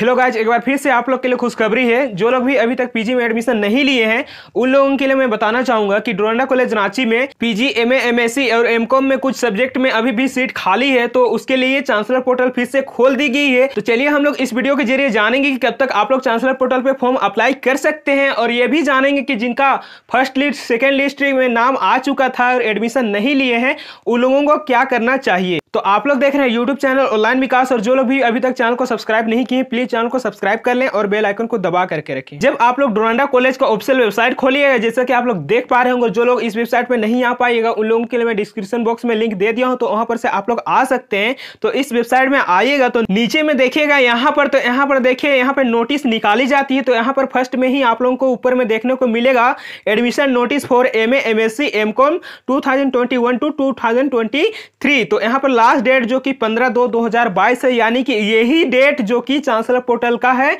hello guys एक बार फिर से आप लोग के लिए खुशखबरी है जो लोग भी अभी तक पीजी में एडमिशन नहीं लिए हैं उन लोगों के लिए मैं बताना चाहूंगा कि डोरंडा कॉलेज रांची में पीजी एमए एमएससी और एमकॉम में कुछ सब्जेक्ट में अभी भी सीट खाली है तो उसके लिए चांसलर पोर्टल फिर से खोल दी गई है तो चलिए हम लोग इस वीडियो के जरिए जानेंगे की कब तक आप लोग चांसलर पोर्टल पर फॉर्म अप्लाई कर सकते हैं और ये भी जानेंगे की जिनका फर्स्ट लिस्ट सेकेंड लिस्ट में नाम आ चुका था और एडमिशन नहीं लिए हैं उन लोगों को क्या करना चाहिए तो आप लोग देख रहे हैं यूट्यूब चैनल ऑनलाइन विकास और जो लोग भी अभी तक चैनल को सब्सक्राइब नहीं किए प्लीज चैनल को सब्सक्राइब कर लें और बेल आइकन को दबा करके रखें जब आप लोग डोनाडा कॉलेज का ऑफिशियल वेबसाइट खोलिएगा जैसा कि आप लोग देख पा रहे होंगे जो लोग इस वेबसाइट पर नहीं आ पाएगा उन लोगों के लिए मैं डिस्क्रिप्शन बॉक्स में लिंक दे दिया हूँ तो वहाँ पर से आप लोग आ सकते हैं तो इस वेबसाइट में आइएगा तो नीचे में देखिएगा यहाँ पर तो यहाँ पर देखिए यहाँ पर नोटिस निकाली जाती है तो यहाँ पर फर्स्ट में ही आप लोगों को ऊपर में देखने को मिलेगा admission notice for M A M S C M com two thousand twenty one to two thousand twenty three तो यहाँ पर लास्ट डेट जो कि 15 दो 2022 है यानी कि यही डेट जो कि चांसलर पोर्टल का है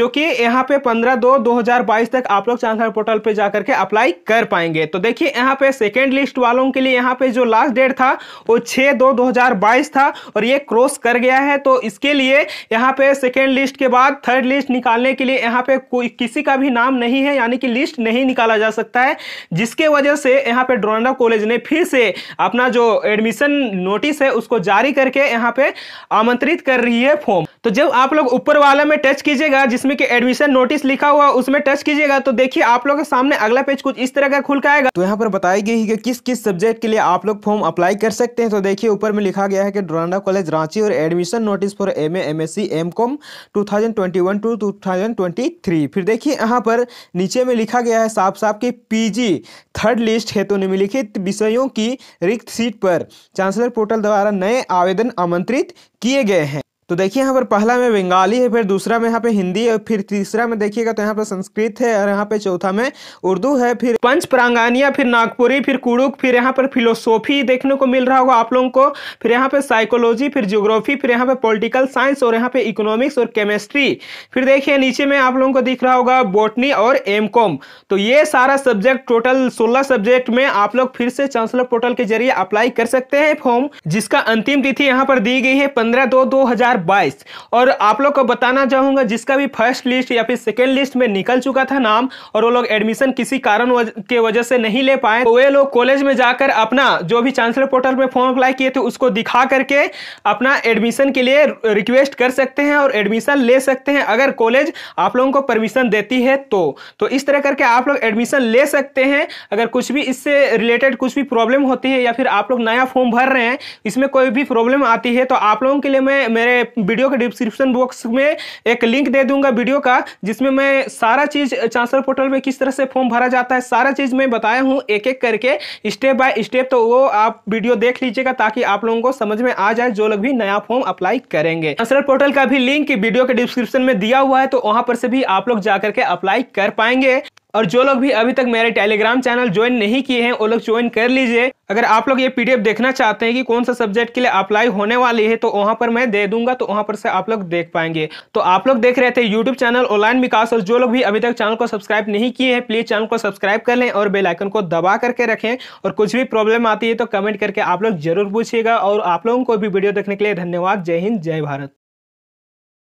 जो कि यहाँ पे 15 दो 2022 तक आप लोग चांसलर पोर्टल पे जा करके अप्लाई कर पाएंगे तो देखिए यहाँ पे सेकेंड लिस्ट वालों के लिए यहाँ पे जो लास्ट डेट था वो छः दो 2022 था और ये क्रॉस कर गया है तो इसके लिए यहाँ पे सेकेंड लिस्ट के बाद थर्ड लिस्ट निकालने के लिए यहाँ पे कोई किसी का भी नाम नहीं है यानी कि लिस्ट नहीं निकाला जा सकता है जिसके वजह से यहाँ पे डोरंडा कॉलेज ने फिर से अपना जो एडमिशन नोटिस है उसको जारी करके यहाँ पे आमंत्रित कर रही है फॉर्म तो जब आप लोग ऊपर वाला में टच कीजिएगा जिसमें कि एडमिशन नोटिस लिखा हुआ उसमें टच कीजिएगा तो देखिए आप लोग के सामने अगला पेज कुछ इस तरह का खुल आएगा तो यहाँ पर बताई गई है कि किस किस सब्जेक्ट के लिए आप लोग फॉर्म अप्लाई कर सकते हैं तो देखिए ऊपर में लिखा गया है कि डोरांडा कॉलेज रांची और admission notice for M A M S C M com two thousand twenty one to two thousand twenty three फिर देखिए यहाँ पर नीचे में लिखा गया है साफ साफ कि पी जी थर्ड लिस्ट हेतु तो निम्नलिखित विषयों की रिक्त सीट पर चांसलर पोर्टल द्वारा नए आवेदन आमंत्रित किए गए हैं तो देखिए यहाँ पर पहला में बंगाली है फिर दूसरा में यहाँ पे हिंदी है फिर तीसरा में देखिएगा तो यहाँ पर संस्कृत है और यहाँ पे चौथा में उर्दू है फिर पंच प्रांगानिया फिर नागपुरी फिर कुड़ुक फिर यहाँ पर फिलोसोफी देखने को मिल रहा होगा आप लोगों को फिर यहाँ पे साइकोलॉजी फिर जियोग्राफी फिर यहाँ पे पोलिटिकल साइंस और यहाँ पे इकोनॉमिक्स और केमिस्ट्री फिर देखिए नीचे में आप लोगों को दिख रहा होगा बोटनी और एम तो ये सारा सब्जेक्ट टोटल सोलह सब्जेक्ट में आप लोग फिर से चांसलर पोर्टल के जरिए अप्लाई कर सकते हैं फॉर्म जिसका अंतिम तिथि यहाँ पर दी गई है पंद्रह दो दो हजार 2022 और आप लोग को बताना चाहूँगा जिसका भी फर्स्ट लिस्ट या फिर सेकेंड लिस्ट में निकल चुका था नाम और वो लोग एडमिशन किसी कारण वज, के वजह से नहीं ले पाए तो वे लोग कॉलेज में जाकर अपना जो भी चांसलर पोर्टल पर फॉर्म अप्लाई किए थे उसको दिखा करके अपना एडमिशन के लिए रिक्वेस्ट कर सकते हैं और एडमिशन ले सकते हैं अगर कॉलेज आप लोगों को परमिशन देती है तो, तो इस तरह करके आप लोग एडमिशन ले सकते हैं अगर कुछ भी इससे रिलेटेड कुछ भी प्रॉब्लम होती है या फिर आप लोग नया फॉर्म भर रहे हैं इसमें कोई भी प्रॉब्लम आती है तो आप लोगों के लिए मैं मेरे वीडियो के डिस्क्रिप्शन बॉक्स में एक लिंक दे दूंगा वीडियो का जिसमें मैं सारा चीज़ चांसलर पोर्टल में किस तरह से फॉर्म भरा जाता है सारा चीज़ मैं बताया हूँ एक एक करके स्टेप बाय स्टेप तो वो आप वीडियो देख लीजिएगा ताकि आप लोगों को समझ में आ जाए जो लोग भी नया फॉर्म अप्लाई करेंगे चांसलर पोर्टल का भी लिंक वीडियो के डिस्क्रिप्शन में दिया हुआ है तो वहाँ पर से भी आप लोग जाकर के अप्लाई कर पाएंगे और जो लोग भी अभी तक मेरे टेलीग्राम चैनल ज्वाइन नहीं किए हैं वो लोग ज्वाइन कर लीजिए अगर आप लोग ये पीडीएफ देखना चाहते हैं कि कौन सा सब्जेक्ट के लिए अप्लाई होने वाली है तो वहाँ पर मैं दे दूंगा तो वहाँ पर से आप लोग देख पाएंगे तो आप लोग देख रहे थे यूट्यूब चैनल ऑनलाइन विकास और जो लोग भी अभी तक चैनल को सब्सक्राइब नहीं किए हैं प्लीज चैनल को सब्सक्राइब कर लें और बेलाइकन को दबा करके रखें और कुछ भी प्रॉब्लम आती है तो कमेंट करके आप लोग जरूर पूछिएगा और आप लोगों को भी वीडियो देखने के लिए धन्यवाद जय हिंद जय भारत